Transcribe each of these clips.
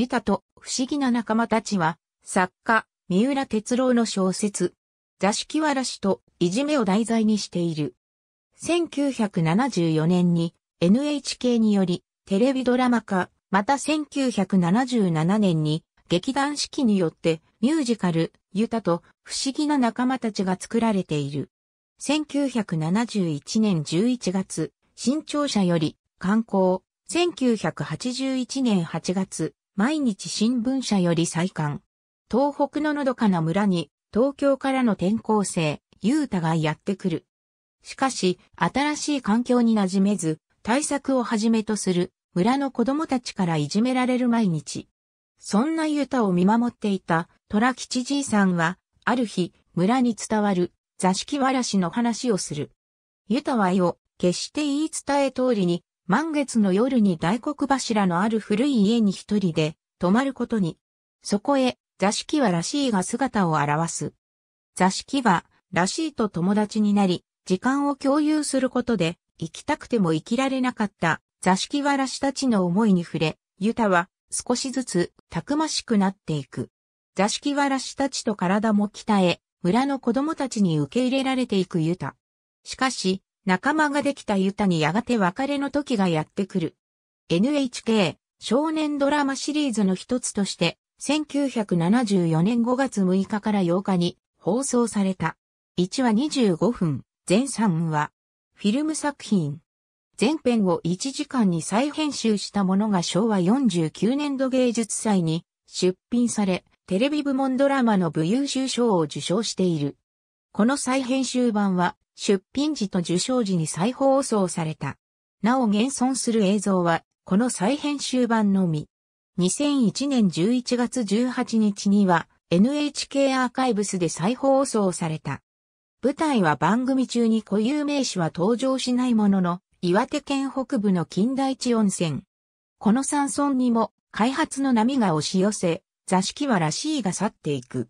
ユタと不思議な仲間たちは、作家、三浦哲郎の小説、座敷わらしといじめを題材にしている。1974年に NHK によりテレビドラマ化、また1977年に劇団四季によってミュージカル、ユタと不思議な仲間たちが作られている。1971年11月、新潮社より刊行、1981年8月、毎日新聞社より再刊。東北ののどかな村に、東京からの転校生、ユータがやってくる。しかし、新しい環境に馴染めず、対策をはじめとする、村の子供たちからいじめられる毎日。そんなユうタを見守っていた、虎吉じいさんは、ある日、村に伝わる、座敷わらしの話をする。ユタはよ、決して言い伝え通りに、満月の夜に大黒柱のある古い家に一人で泊まることに。そこへ、座敷はらしいが姿を現す。座敷は、らしいと友達になり、時間を共有することで、行きたくても生きられなかった座敷わらしたちの思いに触れ、ユタは少しずつたくましくなっていく。座敷わらしたちと体も鍛え、村の子供たちに受け入れられていくユタ。しかし、仲間ができたユタにやがて別れの時がやってくる。NHK 少年ドラマシリーズの一つとして、1974年5月6日から8日に放送された。1話25分、全3話。フィルム作品。前編を1時間に再編集したものが昭和49年度芸術祭に出品され、テレビ部門ドラマの部優秀賞を受賞している。この再編集版は出品時と受賞時に再放送された。なお現存する映像は、この再編集版のみ。2001年11月18日には、NHK アーカイブスで再放送された。舞台は番組中に固有名詞は登場しないものの、岩手県北部の近代地温泉。この山村にも開発の波が押し寄せ、座敷はらしいが去っていく。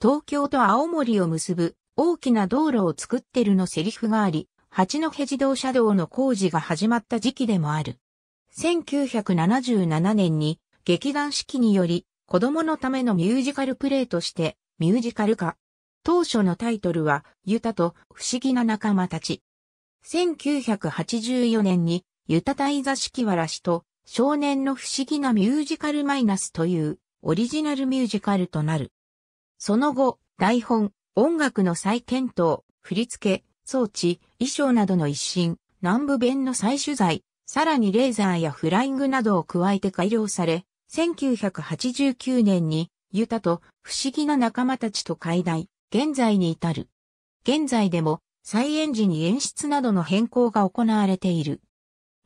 東京と青森を結ぶ大きな道路を作ってるのセリフがあり、八戸自動車道の工事が始まった時期でもある。1977年に劇団四季により子供のためのミュージカルプレイとしてミュージカル化。当初のタイトルはユタと不思議な仲間たち。1984年にユタイ座敷わらしと少年の不思議なミュージカルマイナスというオリジナルミュージカルとなる。その後、台本、音楽の再検討、振り付け、装置、衣装などの一新、南部弁の再取材、さらにレーザーやフライングなどを加えて改良され、1989年にユタと不思議な仲間たちと解談、現在に至る。現在でも再演時に演出などの変更が行われている。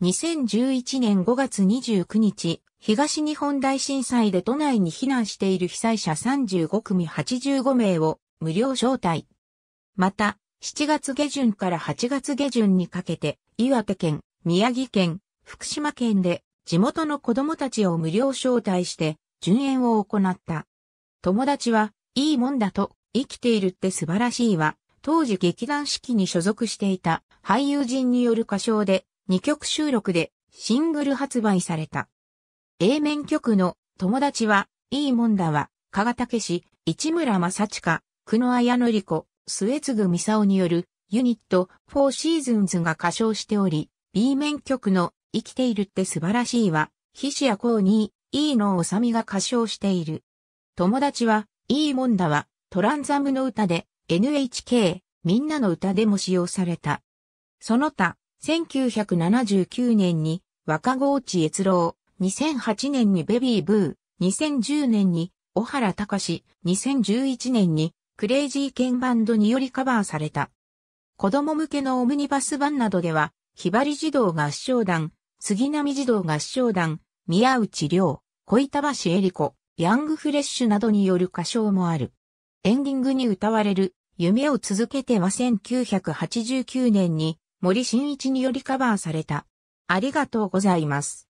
2011年5月29日、東日本大震災で都内に避難している被災者35組85名を無料招待。また、7月下旬から8月下旬にかけて、岩手県、宮城県、福島県で、地元の子供たちを無料招待して、順演を行った。友達は、いいもんだと、生きているって素晴らしいわ。当時劇団四季に所属していた俳優陣による歌唱で、2曲収録で、シングル発売された。A 面曲の、友達は、いいもんだわ、加賀武市、市村正親、久野綾則子、末継美沙によるユニットフォーシーズンズが歌唱しており、B 面曲の生きているって素晴らしいは、菱谷公に、いのおさみが歌唱している。友達は、いもんだは、トランザムの歌で、NHK、みんなの歌でも使用された。その他、1979年に、若河内越郎、2008年にベビーブー、2010年に、小原隆史、2011年に、クレイジーケンバンドによりカバーされた。子供向けのオムニバス版などでは、ひばり児童合唱団、杉並児童合唱団、宮内涼、小板橋恵里子、ヤングフレッシュなどによる歌唱もある。エンディングに歌われる、夢を続けては1989年に森進一によりカバーされた。ありがとうございます。